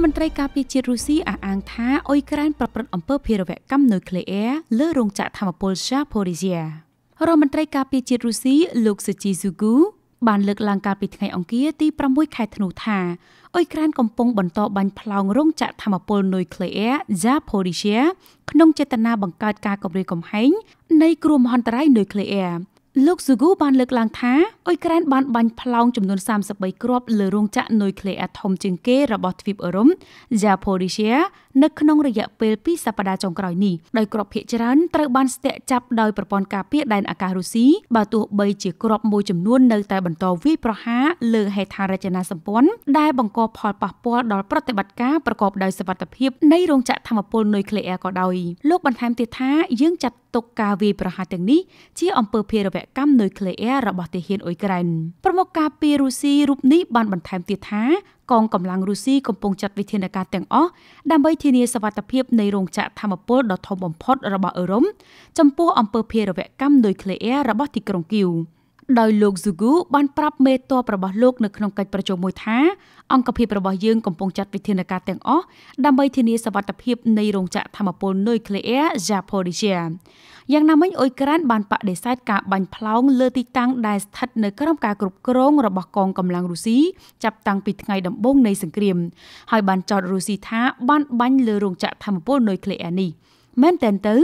រដ្ឋមន្ត្រីការពារជាតិរុស្ស៊ីអះអាងថាអ៊ុយក្រែនប្រព្រឹត្តអំពើភេរវកម្មនុយក្លេអ៊ែរលើរោងចក្រធម្មពល Zaporizhia រដ្ឋមន្ត្រីការពារជាតិរុស្ស៊ីលោកសេជីស៊ូគូបានលើកឡើងកាលពីថ្ងៃអង្គារទី6ខែធ្នូថាអ៊ុយក្រែនកំពុងបន្តបាញ់ផ្លោងរោងចក្រធម្មពលនុយក្លេអ៊ែរ Zaporizhia ក្នុងចេតនាបង្កើតការគំរាមកំហែងនៃគ្រោះមហន្តរាយនុយក្លេអ៊ែរលោកស៊ូហ្គូបានលើកឡើងថាអ៊ុយក្រែនបានបាញ់ផ្លោងចំនួន33គ្រាប់លើរោងចក្រនុយក្លេអ៊ែរធំជាងគេរបស់ទ្វីបអឺរ៉ុប Zaporizhia នៅក្នុងរយៈពេល2សប្តាហ៍ចុងក្រោយនេះដោយគ្រាប់ភាគច្រើនត្រូវបានស្ទាក់ចាប់ដោយប្រព័ន្ធការពារដែនអាកាសរុស្ស៊ីបើទោះបីជាគ្រាប់មួយចំនួននៅតែបន្តវាយប្រហារលើហេដ្ឋារចនាសម្ព័ន្ធដែលបង្កផលប៉ះពាល់ដល់ប្រតិបត្តិការប្រកបដោយសុវត្ថិភាពនៃរោងចក្រធម្មពលនុយក្លេអ៊ែរក៏ដោយលោកបន្ថែមទៀតថាយើងចាត់ទុកការវាយប្រហារទាំងនេះជា អំពើភេរវកម្មនុយក្លេអ៊ែររបស់ទាហានអ៊ុយក្រែនប្រមុខការពីរុស្ស៊ីរូបនេះបានបន្ថែមទៀតថាកងកម្លាំងរុស្ស៊ីកំពុងចាត់វិធានការទាំងអស់ដើម្បីធានាសុវត្ថិភាពនៃរោងចក្រធម្មពលដ៏ធំបំផុតរបស់អឺរ៉ុបចំពោះអំពើភេរវកម្មនុយក្លេអ៊ែររបស់ទីក្រុងគីវ។ដោយលោក Zugu បានប្រាប់មេតបរបស់លោក នៅក្នុងកិច្ចប្រជុំមួយថាអង្គភាពរបស់យើងកំពុងចាត់វិធានការទាំងអស់ដើម្បីធានាសុវត្ថិភាពនៃរោងចក្រធម្មពលនុយក្លេអ៊ែរ Zaporizhia យ៉ាងណាមិញអ៊ុយក្រែនបានបដិសេធការបាញ់ផ្លោងលើទីតាំងដែលស្ថិតនៅក្រោមការគ្រប់គ្រងរបស់កងកម្លាំងរុស្ស៊ីចាប់តាំងពីថ្ងៃដំបូងនៃសង្គ្រាម ហើយបានចោទរុស្ស៊ីថាបានបាញ់លើរោងចក្រធម្មពលនុយក្លេអ៊ែរនេះ។មែនតែនទៅ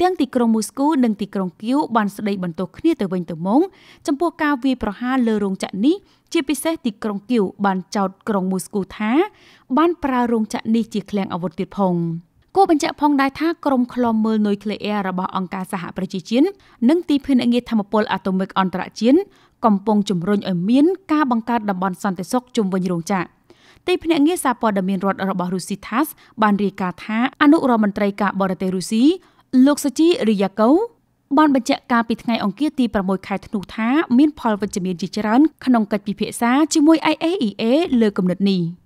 ទាំងទីក្រុងមូស្គូនិងទីក្រុងគៀវបានស្ដីបន្ទោសគ្នាទៅវិញទៅមកចំពោះការវាយប្រហារលើរោងចក្រនេះជាពិសេសទីក្រុងគៀវបានចោទក្រុងមូស្គូថាបានប្រើរោងចក្រនេះជាឃ្លាំងអាវុធទៀតផងគូបញ្ជាក់ផងដែរថាក្រុមឃ្លាំមើលនុយក្លេអ៊ែររបស់អង្គការសហប្រជាជាតិនិងទីភ្នាក់ងារធម្មពលអាតូមិកអន្តរជាតិកំពុងជំរុញឲ្យមានការបង្កើតតំបន់សន្តិសុខជុំវិញរោងចក្រទីភ្នាក់ងារសារព័ត៌មានរដ្ឋរបស់រុស្ស៊ី TASS បានរាយការណ៍ថាអនុរដ្ឋមន្ត្រីការបរទេសរុស្ស៊ីលោកសជីរីយ៉ាកូបានបញ្ជាក់កាលពីថ្ងៃអង្គារទី6ខែធ្នូថាមានផលវិជ្ជមានជាច្រើនក្នុងកិច្ចពិភាក្សាជាមួយ IAEA លើគំនិតនេះ។